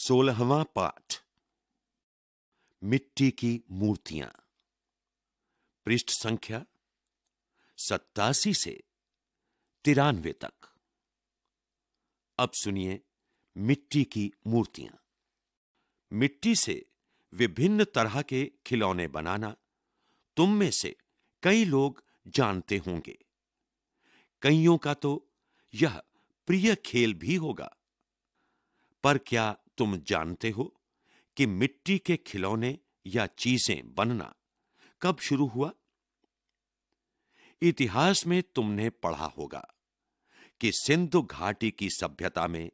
सोलहवा पाठ मिट्टी की मूर्तियां पृष्ठ संख्या सत्तासी से तिरानवे तक अब सुनिए मिट्टी की मूर्तियां मिट्टी से विभिन्न तरह के खिलौने बनाना तुम में से कई लोग जानते होंगे कईयों का तो यह प्रिय खेल भी होगा पर क्या तुम जानते हो कि मिट्टी के खिलौने या चीजें बनना कब शुरू हुआ इतिहास में तुमने पढ़ा होगा कि सिंधु घाटी की सभ्यता में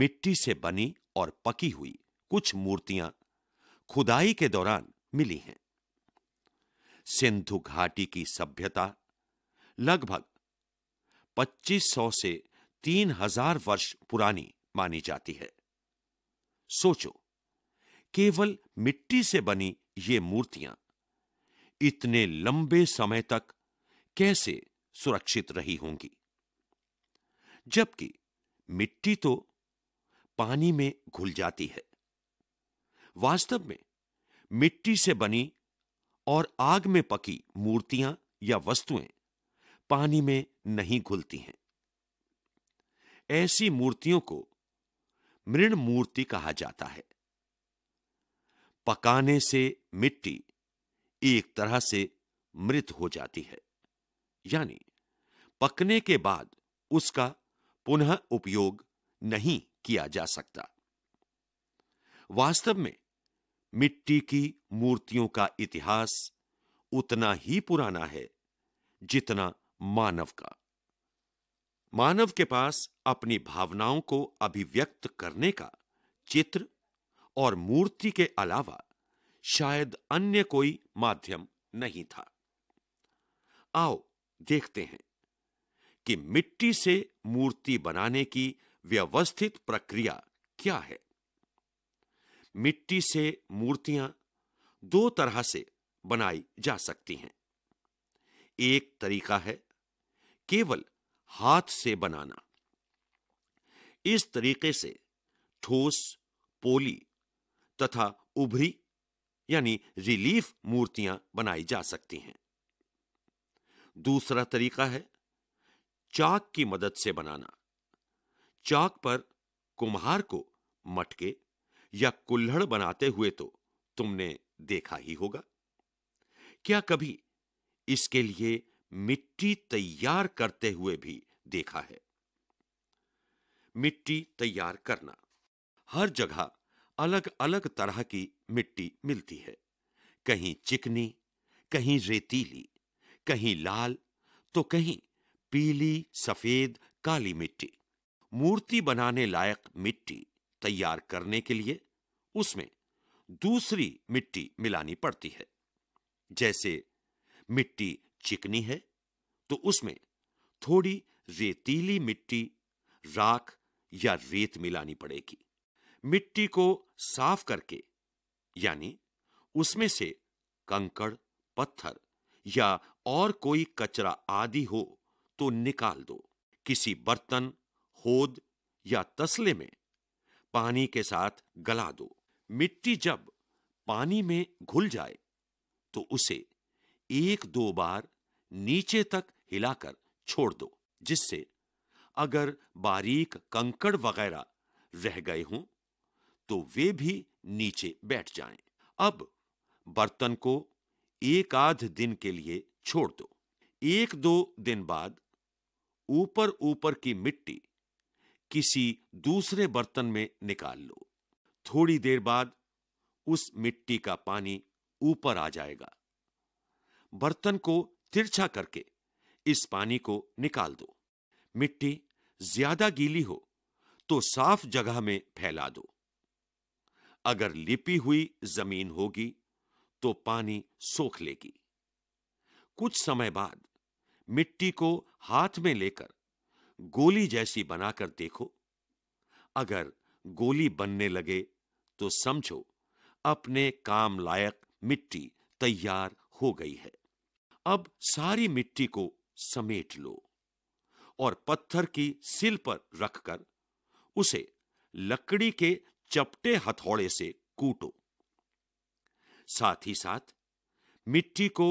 मिट्टी से बनी और पकी हुई कुछ मूर्तियां खुदाई के दौरान मिली हैं सिंधु घाटी की सभ्यता लगभग 2500 से 3000 वर्ष पुरानी मानी जाती है सोचो केवल मिट्टी से बनी ये मूर्तियां इतने लंबे समय तक कैसे सुरक्षित रही होंगी जबकि मिट्टी तो पानी में घुल जाती है वास्तव में मिट्टी से बनी और आग में पकी मूर्तियां या वस्तुएं पानी में नहीं घुलती हैं ऐसी मूर्तियों को मृण मूर्ति कहा जाता है पकाने से मिट्टी एक तरह से मृत हो जाती है यानी पकने के बाद उसका पुनः उपयोग नहीं किया जा सकता वास्तव में मिट्टी की मूर्तियों का इतिहास उतना ही पुराना है जितना मानव का मानव के पास अपनी भावनाओं को अभिव्यक्त करने का चित्र और मूर्ति के अलावा शायद अन्य कोई माध्यम नहीं था आओ देखते हैं कि मिट्टी से मूर्ति बनाने की व्यवस्थित प्रक्रिया क्या है मिट्टी से मूर्तियां दो तरह से बनाई जा सकती हैं एक तरीका है केवल हाथ से बनाना इस तरीके से ठोस पोली तथा उभरी यानी रिलीफ मूर्तियां बनाई जा सकती हैं दूसरा तरीका है चाक की मदद से बनाना चाक पर कुम्हार को मटके या कुल्हड़ बनाते हुए तो तुमने देखा ही होगा क्या कभी इसके लिए मिट्टी तैयार करते हुए भी देखा है मिट्टी तैयार करना हर जगह अलग अलग तरह की मिट्टी मिलती है कहीं चिकनी कहीं रेतीली कहीं लाल तो कहीं पीली सफेद काली मिट्टी मूर्ति बनाने लायक मिट्टी तैयार करने के लिए उसमें दूसरी मिट्टी मिलानी पड़ती है जैसे मिट्टी चिकनी है तो उसमें थोड़ी रेतीली मिट्टी राख या रेत मिलानी पड़ेगी मिट्टी को साफ करके यानी उसमें से कंकड़ पत्थर या और कोई कचरा आदि हो तो निकाल दो किसी बर्तन होद या तसले में पानी के साथ गला दो मिट्टी जब पानी में घुल जाए तो उसे एक दो बार नीचे तक हिलाकर छोड़ दो जिससे अगर बारीक कंकड़ वगैरह रह गए हों तो वे भी नीचे बैठ जाएं। अब बर्तन को एक आध दिन के लिए छोड़ दो एक दो दिन बाद ऊपर ऊपर की मिट्टी किसी दूसरे बर्तन में निकाल लो थोड़ी देर बाद उस मिट्टी का पानी ऊपर आ जाएगा बर्तन को तिरछा करके इस पानी को निकाल दो मिट्टी ज्यादा गीली हो तो साफ जगह में फैला दो अगर लिपी हुई जमीन होगी तो पानी सोख लेगी कुछ समय बाद मिट्टी को हाथ में लेकर गोली जैसी बनाकर देखो अगर गोली बनने लगे तो समझो अपने काम लायक मिट्टी तैयार हो गई है अब सारी मिट्टी को समेट लो और पत्थर की सिल पर रखकर उसे लकड़ी के चपटे हथौड़े से कूटो साथ ही साथ मिट्टी को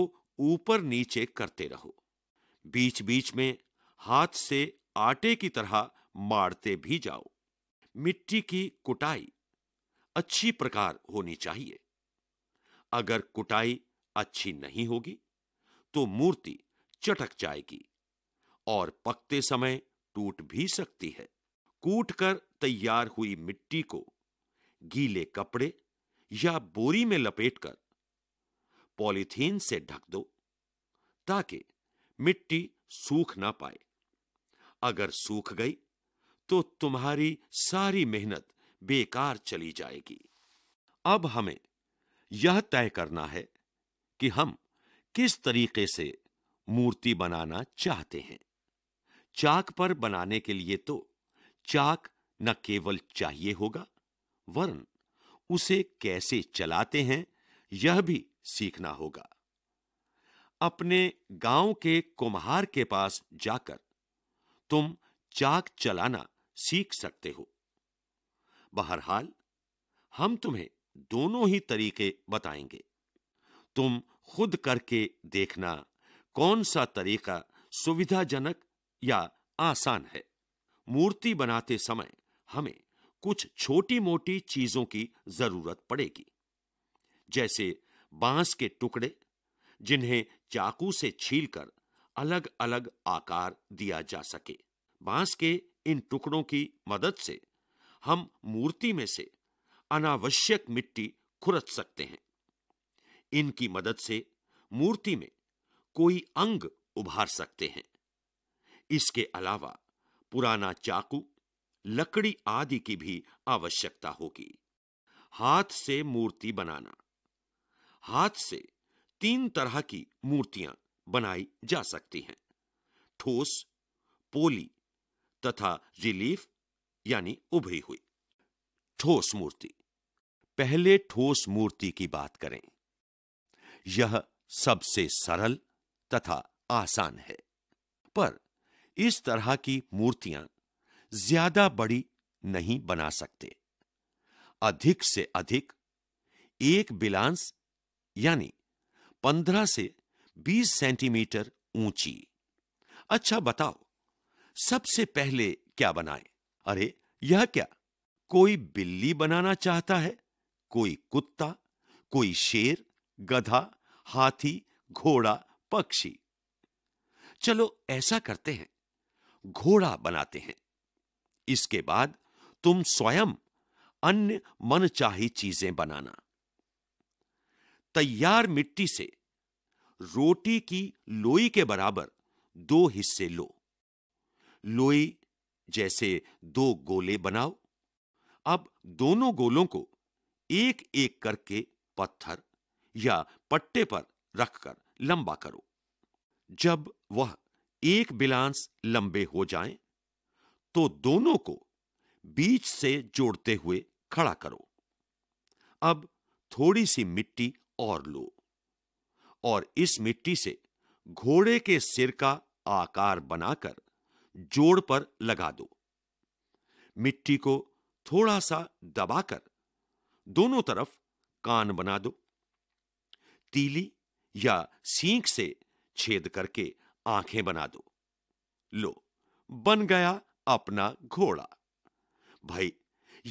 ऊपर नीचे करते रहो बीच बीच में हाथ से आटे की तरह मारते भी जाओ मिट्टी की कुटाई अच्छी प्रकार होनी चाहिए अगर कुटाई अच्छी नहीं होगी तो मूर्ति चटक जाएगी और पकते समय टूट भी सकती है कूट कर तैयार हुई मिट्टी को गीले कपड़े या बोरी में लपेटकर पॉलीथीन से ढक दो ताकि मिट्टी सूख ना पाए अगर सूख गई तो तुम्हारी सारी मेहनत बेकार चली जाएगी अब हमें यह तय करना है कि हम किस तरीके से मूर्ति बनाना चाहते हैं चाक पर बनाने के लिए तो चाक न केवल चाहिए होगा वरन उसे कैसे चलाते हैं यह भी सीखना होगा अपने गांव के कुम्हार के पास जाकर तुम चाक चलाना सीख सकते हो बहरहाल हम तुम्हें दोनों ही तरीके बताएंगे तुम खुद करके देखना कौन सा तरीका सुविधाजनक या आसान है मूर्ति बनाते समय हमें कुछ छोटी मोटी चीजों की जरूरत पड़ेगी जैसे बांस के टुकड़े जिन्हें चाकू से छीलकर अलग अलग आकार दिया जा सके बांस के इन टुकड़ों की मदद से हम मूर्ति में से अनावश्यक मिट्टी खुरच सकते हैं इनकी मदद से मूर्ति में कोई अंग उभार सकते हैं इसके अलावा पुराना चाकू लकड़ी आदि की भी आवश्यकता होगी हाथ से मूर्ति बनाना हाथ से तीन तरह की मूर्तियां बनाई जा सकती हैं ठोस पोली तथा रिलीफ यानी उभरी हुई ठोस मूर्ति पहले ठोस मूर्ति की बात करें यह सबसे सरल तथा आसान है पर इस तरह की मूर्तियां ज्यादा बड़ी नहीं बना सकते अधिक से अधिक एक बिलांस यानी 15 से 20 सेंटीमीटर ऊंची अच्छा बताओ सबसे पहले क्या बनाए अरे यह क्या कोई बिल्ली बनाना चाहता है कोई कुत्ता कोई शेर गधा हाथी घोड़ा पक्षी चलो ऐसा करते हैं घोड़ा बनाते हैं इसके बाद तुम स्वयं अन्य मनचाही चीजें बनाना तैयार मिट्टी से रोटी की लोई के बराबर दो हिस्से लो लोई जैसे दो गोले बनाओ अब दोनों गोलों को एक एक करके पत्थर या पट्टे पर रखकर लंबा करो जब वह एक बिलांस लंबे हो जाएं, तो दोनों को बीच से जोड़ते हुए खड़ा करो अब थोड़ी सी मिट्टी और लो और इस मिट्टी से घोड़े के सिर का आकार बनाकर जोड़ पर लगा दो मिट्टी को थोड़ा सा दबाकर दोनों तरफ कान बना दो तीली या सींक से छेद करके आंखें बना दो लो बन गया अपना घोड़ा भाई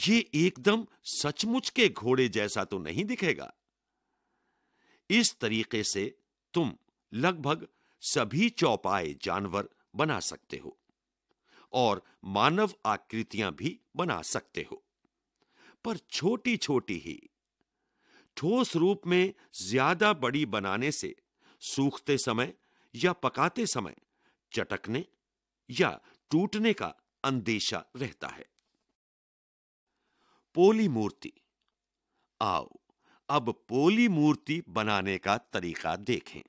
ये एकदम सचमुच के घोड़े जैसा तो नहीं दिखेगा इस तरीके से तुम लगभग सभी चौपाए जानवर बना सकते हो और मानव आकृतियां भी बना सकते हो पर छोटी छोटी ही ठोस रूप में ज्यादा बड़ी बनाने से सूखते समय या पकाते समय चटकने या टूटने का अंदेशा रहता है पोली मूर्ति आओ अब पोली मूर्ति बनाने का तरीका देखें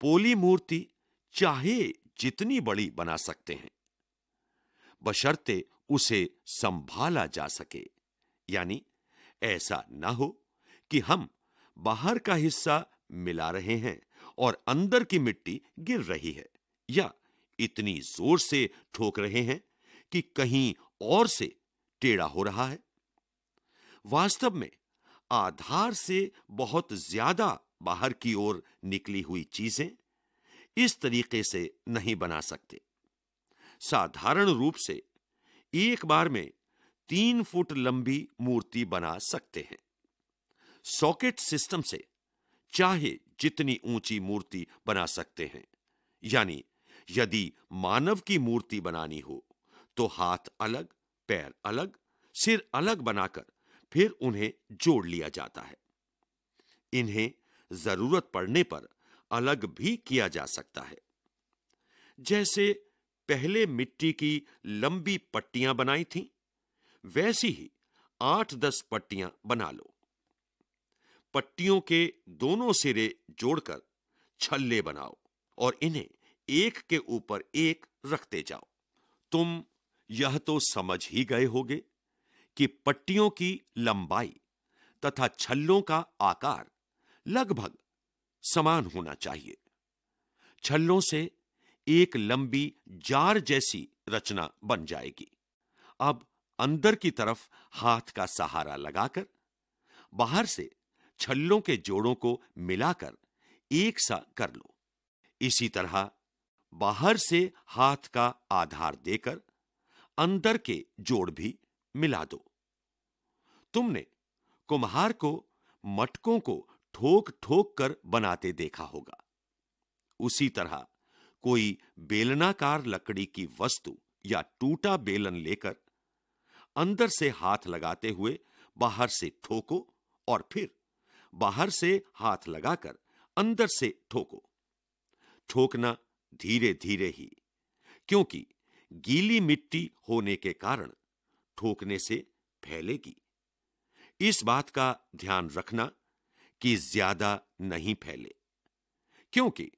पोली मूर्ति चाहे जितनी बड़ी बना सकते हैं बशर्ते उसे संभाला जा सके यानी ऐसा ना हो कि हम बाहर का हिस्सा मिला रहे हैं और अंदर की मिट्टी गिर रही है या इतनी जोर से ठोक रहे हैं कि कहीं और से टेढ़ा हो रहा है वास्तव में आधार से बहुत ज्यादा बाहर की ओर निकली हुई चीजें इस तरीके से नहीं बना सकते साधारण रूप से एक बार में तीन फुट लंबी मूर्ति बना सकते हैं सॉकेट सिस्टम से चाहे जितनी ऊंची मूर्ति बना सकते हैं यानी यदि मानव की मूर्ति बनानी हो तो हाथ अलग पैर अलग सिर अलग बनाकर फिर उन्हें जोड़ लिया जाता है इन्हें जरूरत पड़ने पर अलग भी किया जा सकता है जैसे पहले मिट्टी की लंबी पट्टियां बनाई थीं, वैसी ही आठ दस पट्टियां बना लो पट्टियों के दोनों सिरे जोड़कर छल्ले बनाओ और इन्हें एक के ऊपर एक रखते जाओ तुम यह तो समझ ही गए होगे कि पट्टियों की लंबाई तथा छल्लों का आकार लगभग समान होना चाहिए छल्लों से एक लंबी जार जैसी रचना बन जाएगी अब अंदर की तरफ हाथ का सहारा लगाकर बाहर से छल्लों के जोड़ों को मिलाकर एक सा कर लो इसी तरह बाहर से हाथ का आधार देकर अंदर के जोड़ भी मिला दो तुमने कुम्हार को मटकों को ठोक ठोक कर बनाते देखा होगा उसी तरह कोई बेलनाकार लकड़ी की वस्तु या टूटा बेलन लेकर अंदर से हाथ लगाते हुए बाहर से ठोको और फिर बाहर से हाथ लगाकर अंदर से ठोको ठोकना धीरे धीरे ही क्योंकि गीली मिट्टी होने के कारण ठोकने से फैलेगी इस बात का ध्यान रखना कि ज्यादा नहीं फैले क्योंकि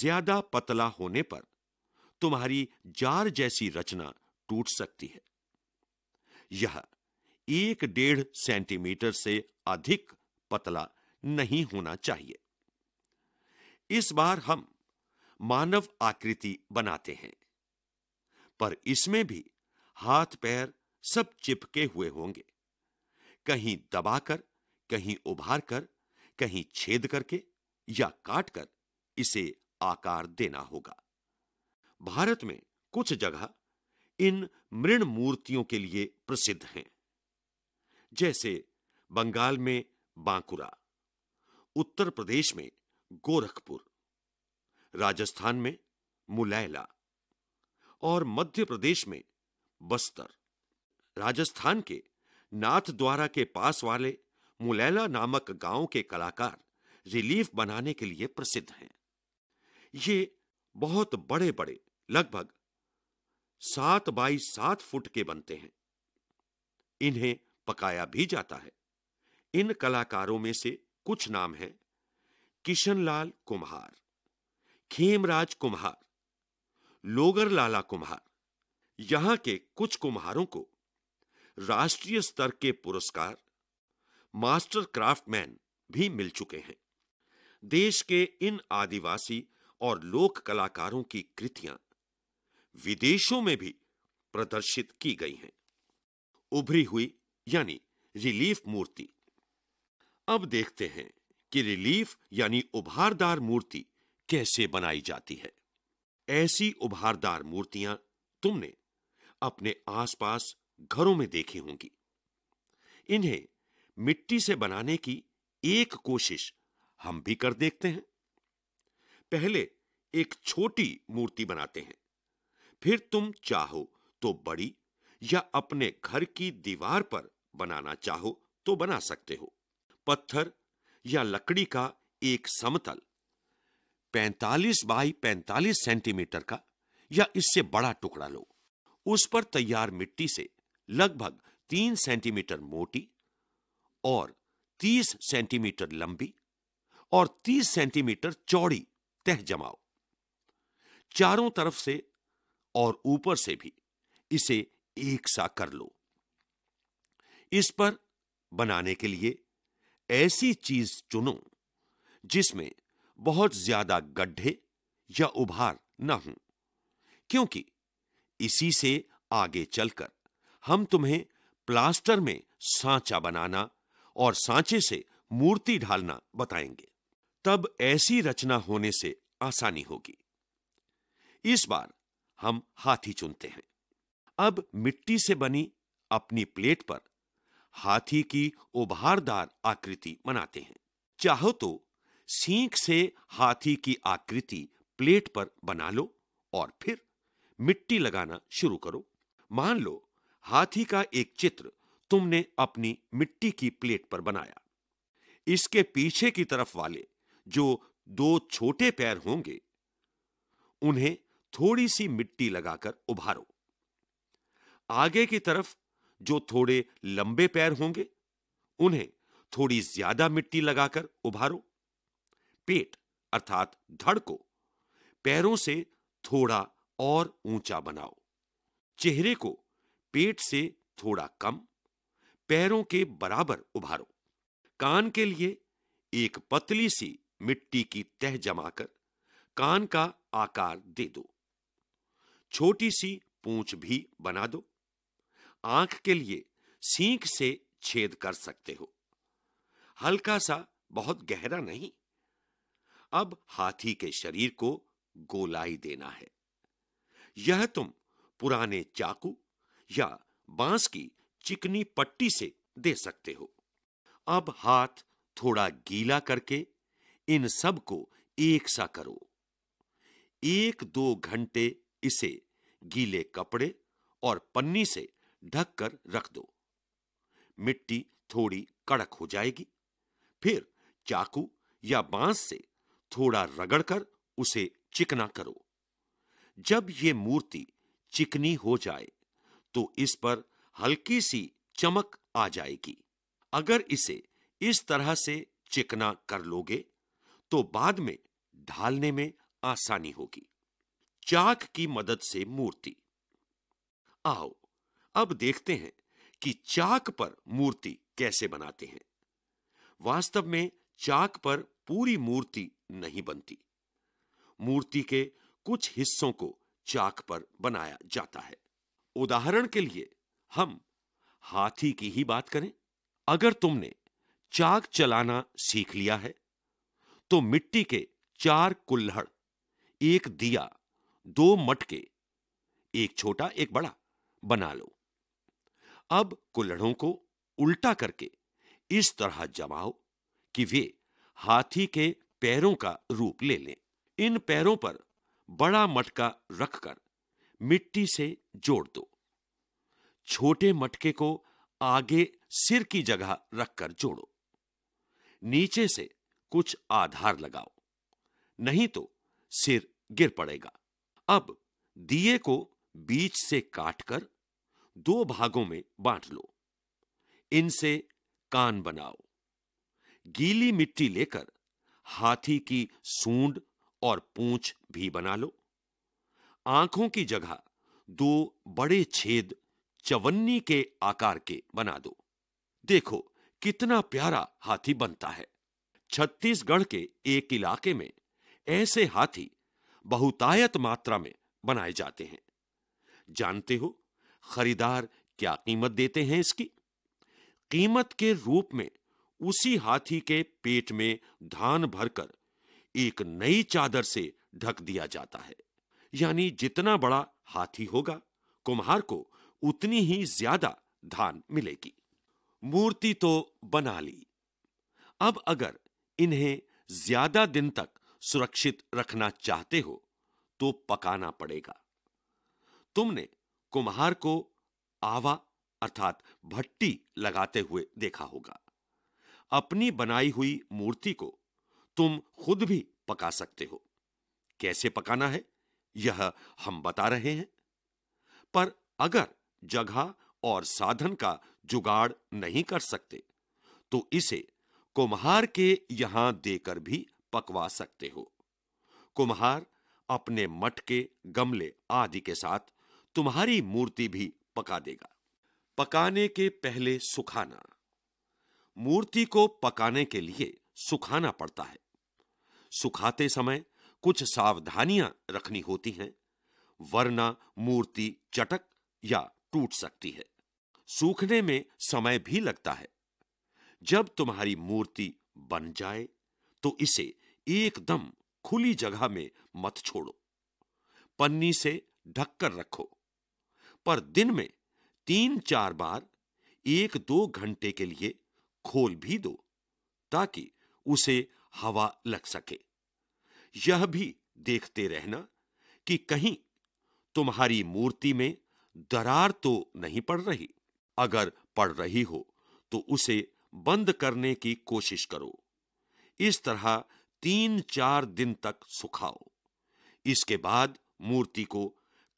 ज्यादा पतला होने पर तुम्हारी जार जैसी रचना टूट सकती है यह एक डेढ़ सेंटीमीटर से अधिक पतला नहीं होना चाहिए इस बार हम मानव आकृति बनाते हैं पर इसमें भी हाथ पैर सब चिपके हुए होंगे कहीं दबाकर कहीं उभार कर कहीं छेद करके या काटकर इसे आकार देना होगा भारत में कुछ जगह इन मृण मूर्तियों के लिए प्रसिद्ध हैं जैसे बंगाल में बांकुरा उत्तर प्रदेश में गोरखपुर राजस्थान में मुलैला और मध्य प्रदेश में बस्तर राजस्थान के नाथ द्वारा के पास वाले मुलैला नामक गांव के कलाकार रिलीफ बनाने के लिए प्रसिद्ध हैं ये बहुत बड़े बड़े लगभग सात बाई सात फुट के बनते हैं इन्हें पकाया भी जाता है इन कलाकारों में से कुछ नाम हैं किशनलाल कुम्हार खेमराज कुम्हार लोगर लाला कुम्हार यहां के कुछ कुम्हारों को राष्ट्रीय स्तर के पुरस्कार मास्टर क्राफ्टमैन भी मिल चुके हैं देश के इन आदिवासी और लोक कलाकारों की कृतियां विदेशों में भी प्रदर्शित की गई हैं उभरी हुई यानी रिलीफ मूर्ति अब देखते हैं कि रिलीफ यानी उभारदार मूर्ति कैसे बनाई जाती है ऐसी उभारदार मूर्तियां तुमने अपने आसपास घरों में देखी होंगी इन्हें मिट्टी से बनाने की एक कोशिश हम भी कर देखते हैं पहले एक छोटी मूर्ति बनाते हैं फिर तुम चाहो तो बड़ी या अपने घर की दीवार पर बनाना चाहो तो बना सकते हो पत्थर या लकड़ी का एक समतल 45 बाई 45 सेंटीमीटर का या इससे बड़ा टुकड़ा लो उस पर तैयार मिट्टी से लगभग तीन सेंटीमीटर मोटी और 30 सेंटीमीटर लंबी और 30 सेंटीमीटर चौड़ी तह जमाओ चारों तरफ से और ऊपर से भी इसे एक सा कर लो इस पर बनाने के लिए ऐसी चीज चुनो जिसमें बहुत ज्यादा गड्ढे या उभार न हो क्योंकि इसी से आगे चलकर हम तुम्हें प्लास्टर में सांचा बनाना और सांचे से मूर्ति ढालना बताएंगे तब ऐसी रचना होने से आसानी होगी इस बार हम हाथी चुनते हैं अब मिट्टी से बनी अपनी प्लेट पर हाथी की उभारदार आकृति बनाते हैं चाहो तो सींक से हाथी की आकृति प्लेट पर बना लो और फिर मिट्टी लगाना शुरू करो मान लो हाथी का एक चित्र तुमने अपनी मिट्टी की प्लेट पर बनाया इसके पीछे की तरफ वाले जो दो छोटे पैर होंगे उन्हें थोड़ी सी मिट्टी लगाकर उभारो आगे की तरफ जो थोड़े लंबे पैर होंगे उन्हें थोड़ी ज्यादा मिट्टी लगाकर उभारो पेट अर्थात धड़ को पैरों से थोड़ा और ऊंचा बनाओ चेहरे को पेट से थोड़ा कम पैरों के बराबर उभारो कान के लिए एक पतली सी मिट्टी की तह जमाकर कान का आकार दे दो छोटी सी पूंछ भी बना दो आंख के लिए सींक से छेद कर सकते हो हल्का सा बहुत गहरा नहीं अब हाथी के शरीर को गोलाई देना है यह तुम पुराने चाकू या बांस की चिकनी पट्टी से दे सकते हो अब हाथ थोड़ा गीला करके इन सब को एक सा करो एक दो घंटे इसे गीले कपड़े और पन्नी से ढककर रख दो मिट्टी थोड़ी कड़क हो जाएगी फिर चाकू या बांस से थोड़ा रगड़कर उसे चिकना करो जब ये मूर्ति चिकनी हो जाए तो इस पर हल्की सी चमक आ जाएगी अगर इसे इस तरह से चिकना कर लोगे तो बाद में ढालने में आसानी होगी चाक की मदद से मूर्ति आओ अब देखते हैं कि चाक पर मूर्ति कैसे बनाते हैं वास्तव में चाक पर पूरी मूर्ति नहीं बनती मूर्ति के कुछ हिस्सों को चाक पर बनाया जाता है उदाहरण के लिए हम हाथी की ही बात करें अगर तुमने चाक चलाना सीख लिया है तो मिट्टी के चार कुल्हड़ एक दिया दो मटके एक छोटा एक बड़ा बना लो अब कुल्हड़ों को उल्टा करके इस तरह जमाओ कि वे हाथी के पैरों का रूप ले लें इन पैरों पर बड़ा मटका रखकर मिट्टी से जोड़ दो छोटे मटके को आगे सिर की जगह रखकर जोड़ो नीचे से कुछ आधार लगाओ नहीं तो सिर गिर पड़ेगा अब दिए को बीच से काटकर दो भागों में बांट लो इनसे कान बनाओ गीली मिट्टी लेकर हाथी की सूंड और पूंछ भी बना लो आंखों की जगह दो बड़े छेद चवन्नी के आकार के बना दो देखो कितना प्यारा हाथी बनता है छत्तीसगढ़ के एक इलाके में ऐसे हाथी बहुतायत मात्रा में बनाए जाते हैं जानते हो खरीदार क्या कीमत देते हैं इसकी कीमत के रूप में उसी हाथी के पेट में धान भरकर एक नई चादर से ढक दिया जाता है यानी जितना बड़ा हाथी होगा कुम्हार को उतनी ही ज्यादा धान मिलेगी मूर्ति तो बना ली अब अगर इन्हें ज्यादा दिन तक सुरक्षित रखना चाहते हो तो पकाना पड़ेगा तुमने कुम्हार को आवा अर्थात भट्टी लगाते हुए देखा होगा अपनी बनाई हुई मूर्ति को तुम खुद भी पका सकते हो कैसे पकाना है यह हम बता रहे हैं पर अगर जगह और साधन का जुगाड़ नहीं कर सकते तो इसे कुम्हार के यहां देकर भी पकवा सकते हो कुम्हार अपने मटके गमले आदि के साथ तुम्हारी मूर्ति भी पका देगा पकाने के पहले सुखाना मूर्ति को पकाने के लिए सुखाना पड़ता है सुखाते समय कुछ सावधानियां रखनी होती हैं वरना मूर्ति चटक या टूट सकती है सूखने में समय भी लगता है जब तुम्हारी मूर्ति बन जाए तो इसे एकदम खुली जगह में मत छोड़ो पन्नी से ढककर रखो पर दिन में तीन चार बार एक दो घंटे के लिए खोल भी दो ताकि उसे हवा लग सके यह भी देखते रहना कि कहीं तुम्हारी मूर्ति में दरार तो नहीं पड़ रही अगर पड़ रही हो तो उसे बंद करने की कोशिश करो इस तरह तीन चार दिन तक सुखाओ इसके बाद मूर्ति को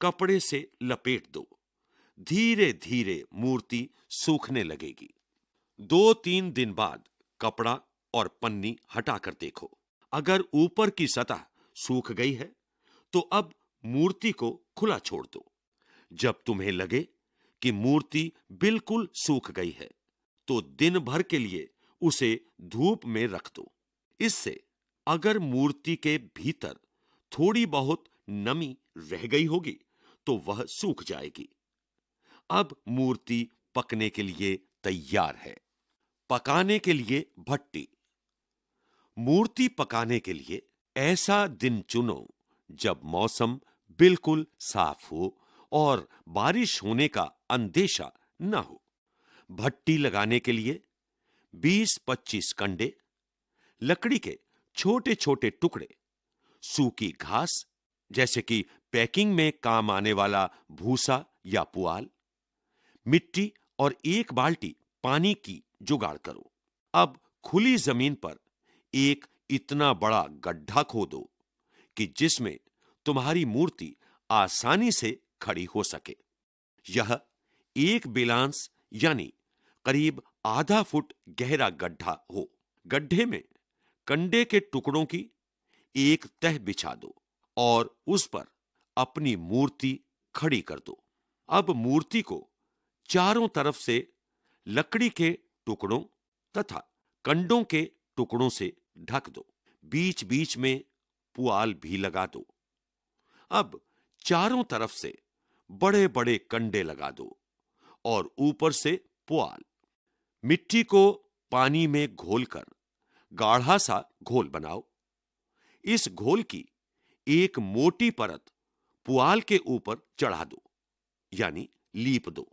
कपड़े से लपेट दो धीरे धीरे मूर्ति सूखने लगेगी दो तीन दिन बाद कपड़ा और पन्नी हटाकर देखो अगर ऊपर की सतह सूख गई है तो अब मूर्ति को खुला छोड़ दो जब तुम्हें लगे कि मूर्ति बिल्कुल सूख गई है तो दिन भर के लिए उसे धूप में रख दो इससे अगर मूर्ति के भीतर थोड़ी बहुत नमी रह गई होगी तो वह सूख जाएगी अब मूर्ति पकने के लिए तैयार है पकाने के लिए भट्टी मूर्ति पकाने के लिए ऐसा दिन चुनो जब मौसम बिल्कुल साफ हो और बारिश होने का अंदेशा न हो भट्टी लगाने के लिए 20-25 कंडे लकड़ी के छोटे छोटे टुकड़े सूखी घास जैसे कि पैकिंग में काम आने वाला भूसा या पुआल मिट्टी और एक बाल्टी पानी की जुगाड़ करो अब खुली जमीन पर एक इतना बड़ा गड्ढा खोदो कि जिसमें तुम्हारी मूर्ति आसानी से खड़ी हो सके यह एक बिलांस यानी करीब आधा फुट गहरा गड्ढा हो गड्ढे में कंडे के टुकड़ों की एक तह बिछा दो और उस पर अपनी मूर्ति खड़ी कर दो अब मूर्ति को चारों तरफ से लकड़ी के टुकड़ों तथा कंडों के टुकड़ों से ढक दो बीच बीच में पुआल भी लगा दो अब चारों तरफ से बड़े बड़े कंडे लगा दो और ऊपर से पुआल मिट्टी को पानी में घोलकर गाढ़ा सा घोल बनाओ इस घोल की एक मोटी परत पुआल के ऊपर चढ़ा दो यानी लीप दो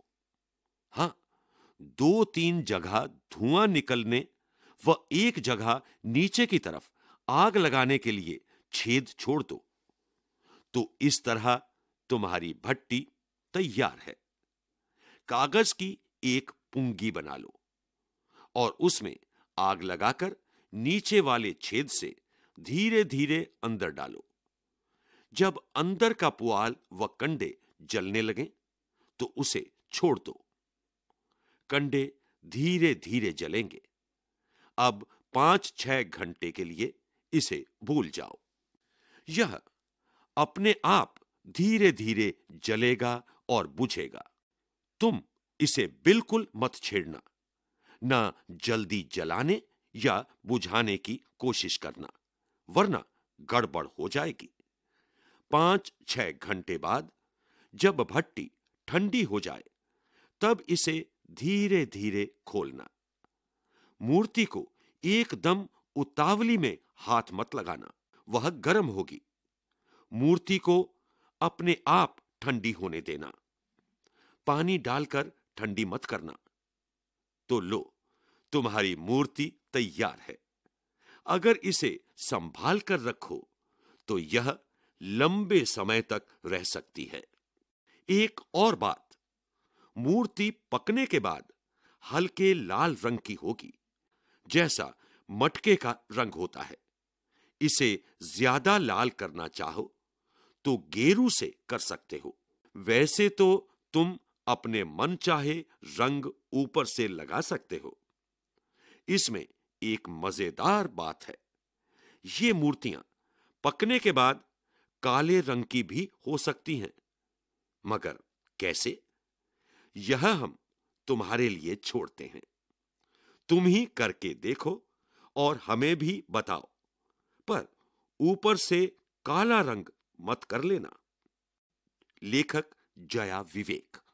हां दो तीन जगह धुआं निकलने व एक जगह नीचे की तरफ आग लगाने के लिए छेद छोड़ दो तो इस तरह तुम्हारी भट्टी तैयार है कागज की एक पुंगी बना लो और उसमें आग लगाकर नीचे वाले छेद से धीरे धीरे अंदर डालो जब अंदर का पुआल व कंडे जलने लगे तो उसे छोड़ दो कंडे धीरे धीरे जलेंगे अब पांच छह घंटे के लिए इसे भूल जाओ यह अपने आप धीरे धीरे जलेगा और बुझेगा तुम इसे बिल्कुल मत छेड़ना ना जल्दी जलाने या बुझाने की कोशिश करना वरना गड़बड़ हो जाएगी पांच छह घंटे बाद जब भट्टी ठंडी हो जाए तब इसे धीरे धीरे खोलना मूर्ति को एकदम उतावली में हाथ मत लगाना वह गर्म होगी मूर्ति को अपने आप ठंडी होने देना पानी डालकर ठंडी मत करना तो लो तुम्हारी मूर्ति तैयार है अगर इसे संभाल कर रखो तो यह लंबे समय तक रह सकती है एक और बात मूर्ति पकने के बाद हल्के लाल रंग की होगी जैसा मटके का रंग होता है इसे ज्यादा लाल करना चाहो तो गेरू से कर सकते हो वैसे तो तुम अपने मन चाहे रंग ऊपर से लगा सकते हो इसमें एक मजेदार बात है ये मूर्तियां पकने के बाद काले रंग की भी हो सकती हैं मगर कैसे यह हम तुम्हारे लिए छोड़ते हैं तुम ही करके देखो और हमें भी बताओ पर ऊपर से काला रंग मत कर लेना लेखक जया विवेक